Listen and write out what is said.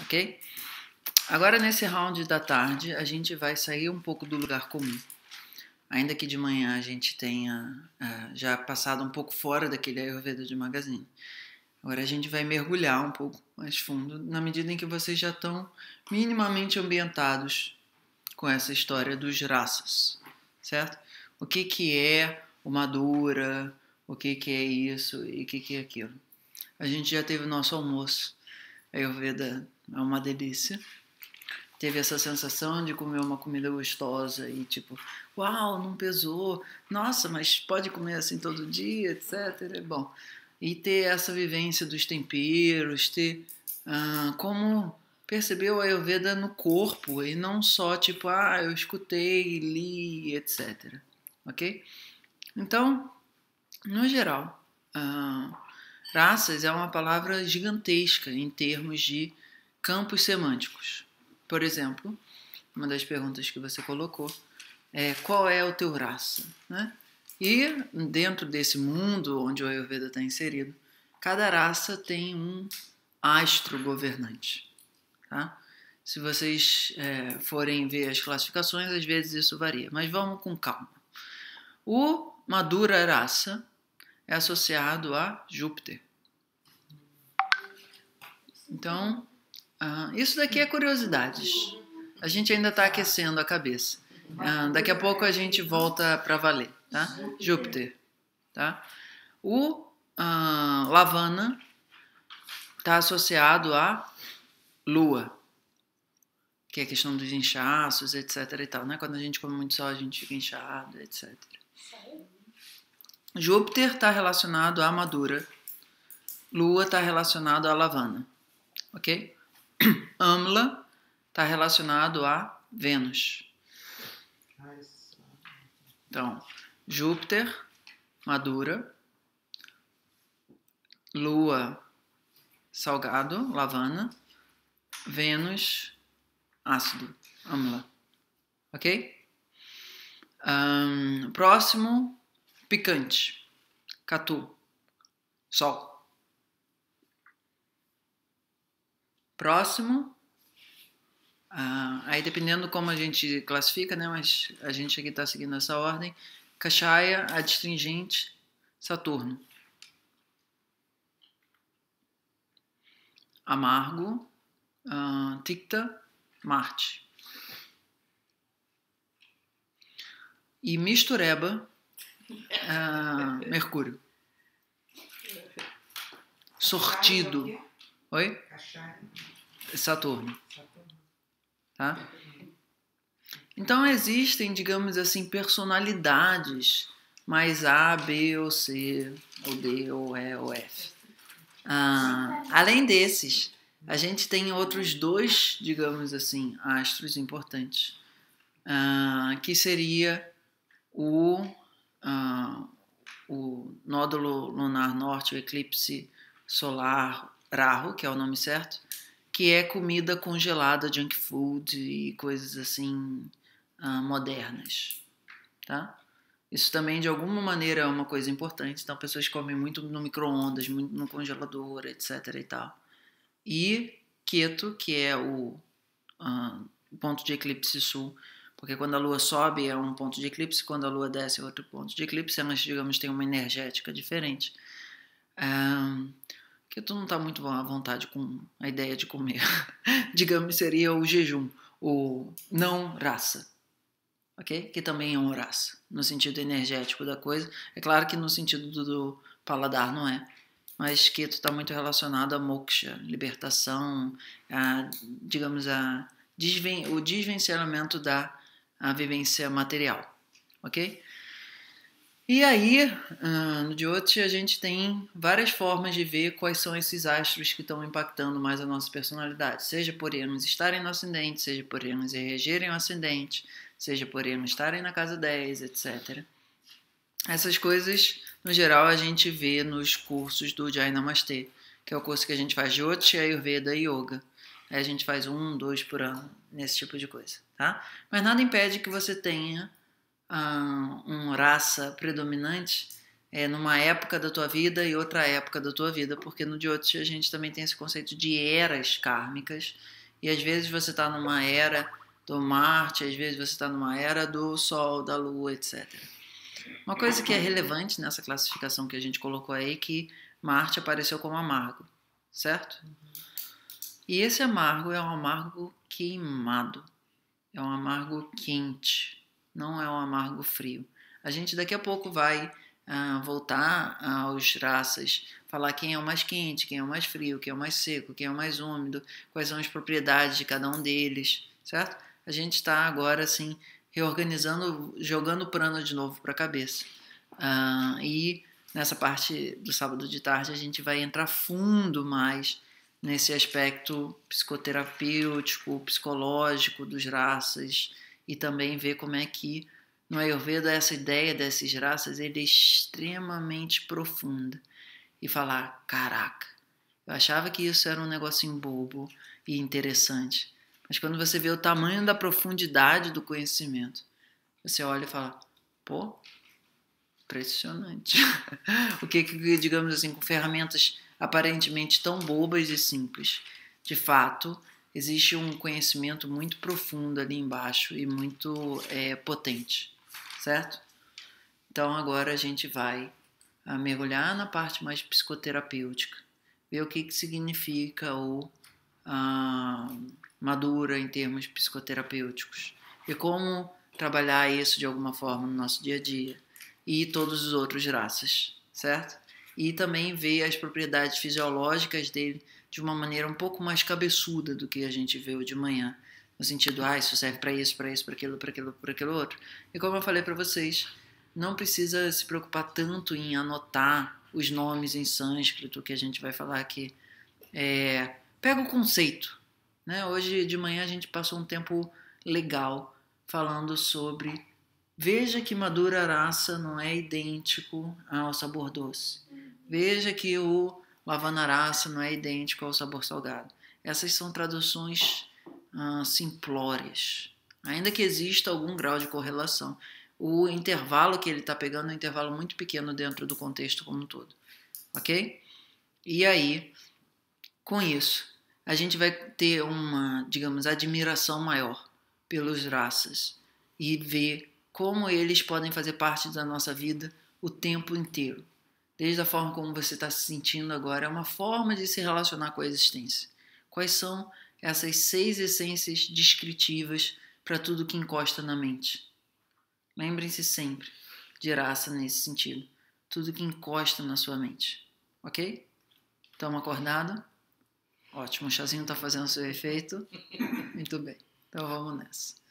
ok? Agora, nesse round da tarde, a gente vai sair um pouco do lugar comum. Ainda que de manhã a gente tenha uh, já passado um pouco fora daquele Ayurveda de Magazine. Agora a gente vai mergulhar um pouco mais fundo, na medida em que vocês já estão minimamente ambientados com essa história dos raças, certo? O que, que é o Madura, o que, que é isso e o que, que é aquilo. A gente já teve o nosso almoço, Ayurveda é uma delícia. Teve essa sensação de comer uma comida gostosa e tipo, uau, não pesou, nossa, mas pode comer assim todo dia, etc. É Bom, e ter essa vivência dos temperos, ter ah, como perceber o Ayurveda no corpo e não só tipo, ah, eu escutei, li, etc. Ok? Então, no geral, ah, Raças é uma palavra gigantesca em termos de campos semânticos. Por exemplo, uma das perguntas que você colocou é qual é o teu raça? Né? E dentro desse mundo onde o Ayurveda está inserido, cada raça tem um astro governante. Tá? Se vocês é, forem ver as classificações, às vezes isso varia, mas vamos com calma. O Madura raça é associado a Júpiter. Então, ah, isso daqui é curiosidades. A gente ainda está aquecendo a cabeça. Ah, daqui a pouco a gente volta para valer, tá? Júpiter, tá? O ah, Lavana está associado à Lua, que é a questão dos inchaços, etc. E tal, né? Quando a gente come muito sol, a gente fica inchado, etc. Júpiter está relacionado à Madura, Lua está relacionado à Lavana ok? Amla está relacionado a Vênus. Então, Júpiter, madura. Lua, salgado, lavana. Vênus, ácido, amla. Ok? Um, próximo, picante. Catu, sol. próximo. Ah, aí, dependendo como a gente classifica, né? Mas a gente aqui está seguindo essa ordem. Cachaia, adstringente, Saturno. Amargo, ah, Ticta, Marte. E mistureba, ah, Mercúrio. Sortido Oi? Saturno. Tá? Então existem, digamos assim, personalidades mais A, B ou C, ou D, ou E, ou F. Ah, além desses, a gente tem outros dois, digamos assim, astros importantes, ah, que seria o, ah, o nódulo lunar norte, o eclipse solar raho, que é o nome certo, que é comida congelada, junk food e coisas assim uh, modernas, tá? Isso também, de alguma maneira, é uma coisa importante. Então, pessoas comem muito no micro-ondas, muito no congelador, etc. e tal. E Queto, que é o uh, ponto de eclipse sul, porque quando a lua sobe é um ponto de eclipse, quando a lua desce é outro ponto de eclipse, elas, digamos, têm uma energética diferente. Um, ah, que tu não está muito à vontade com a ideia de comer. Digamos, seria o jejum, o não raça, ok? Que também é um raça, no sentido energético da coisa. É claro que no sentido do, paladar não é, mas que tu está muito relacionado a moksha, libertação, a, digamos, a desven o desvencilhamento da a vivência material, ok? E aí, ah, no Jyoti, a gente tem várias formas de ver quais são esses astros que estão impactando mais a nossa personalidade, seja por eles estarem no ascendente, seja por eles regerem o ascendente, seja por eles estarem na casa 10, etc. Essas coisas, no geral, a gente vê nos cursos do Jai Namastê, que é o curso que a gente faz de Jyoti, Ayurveda e Yoga. Aí a gente faz um, dois por ano, nesse tipo de coisa, tá? Mas nada impede que você tenha ah, uma raça predominante é, numa época da tua vida e outra época da tua vida, porque no Jyotish a gente também tem esse conceito de eras kármicas, e às vezes você está numa era do Marte, às vezes você está numa era do Sol, da Lua, etc. Uma coisa que é relevante nessa classificação que a gente colocou aí é que Marte apareceu como amargo, certo? E esse amargo é um amargo queimado, é um amargo quente, não é um amargo frio. A gente daqui a pouco vai ah, voltar ah, aos raças, falar quem é o mais quente, quem é o mais frio, quem é o mais seco, quem é o mais úmido, quais são as propriedades de cada um deles, certo? A gente está agora assim reorganizando, jogando o plano de novo para a cabeça. Ah, e nessa parte do sábado de tarde a gente vai entrar fundo mais nesse aspecto psicoterapêutico, psicológico dos raças e também ver como é que no Ayurveda essa ideia dessas raças é extremamente profunda e falar, caraca, eu achava que isso era um negocinho bobo e interessante, mas quando você vê o tamanho da profundidade do conhecimento, você olha e fala, pô, impressionante. o que, digamos assim, com ferramentas aparentemente tão bobas e simples, de fato, existe um conhecimento muito profundo ali embaixo e muito é, potente, certo? Então agora a gente vai ah, mergulhar na parte mais psicoterapêutica, ver o que, que significa o a, ah, madura em termos psicoterapêuticos e como trabalhar isso de alguma forma no nosso dia a dia e todos os outros raças, certo? E também ver as propriedades fisiológicas dele de uma maneira um pouco mais cabeçuda do que a gente hoje de manhã. No sentido, ah, isso serve para isso, para isso, para aquilo, para aquilo, para aquilo outro. E como eu falei para vocês, não precisa se preocupar tanto em anotar os nomes em sânscrito que a gente vai falar aqui. É, pega o conceito. Né? Hoje de manhã a gente passou um tempo legal falando sobre Veja que madura raça não é idêntico ao sabor doce. Veja que o o avanaraça não é idêntico ao sabor salgado. Essas são traduções ah, simplórias. Ainda que exista algum grau de correlação, o intervalo que ele está pegando é um intervalo muito pequeno dentro do contexto como um todo. Ok? E aí, com isso, a gente vai ter uma, digamos, admiração maior pelos raças e ver como eles podem fazer parte da nossa vida o tempo inteiro desde a forma como você está se sentindo agora, é uma forma de se relacionar com a existência. Quais são essas seis essências descritivas para tudo que encosta na mente? Lembrem-se sempre de raça nesse sentido. Tudo que encosta na sua mente. Ok? Estamos acordados? Ótimo, o chazinho está fazendo seu efeito. Muito bem. Então vamos nessa.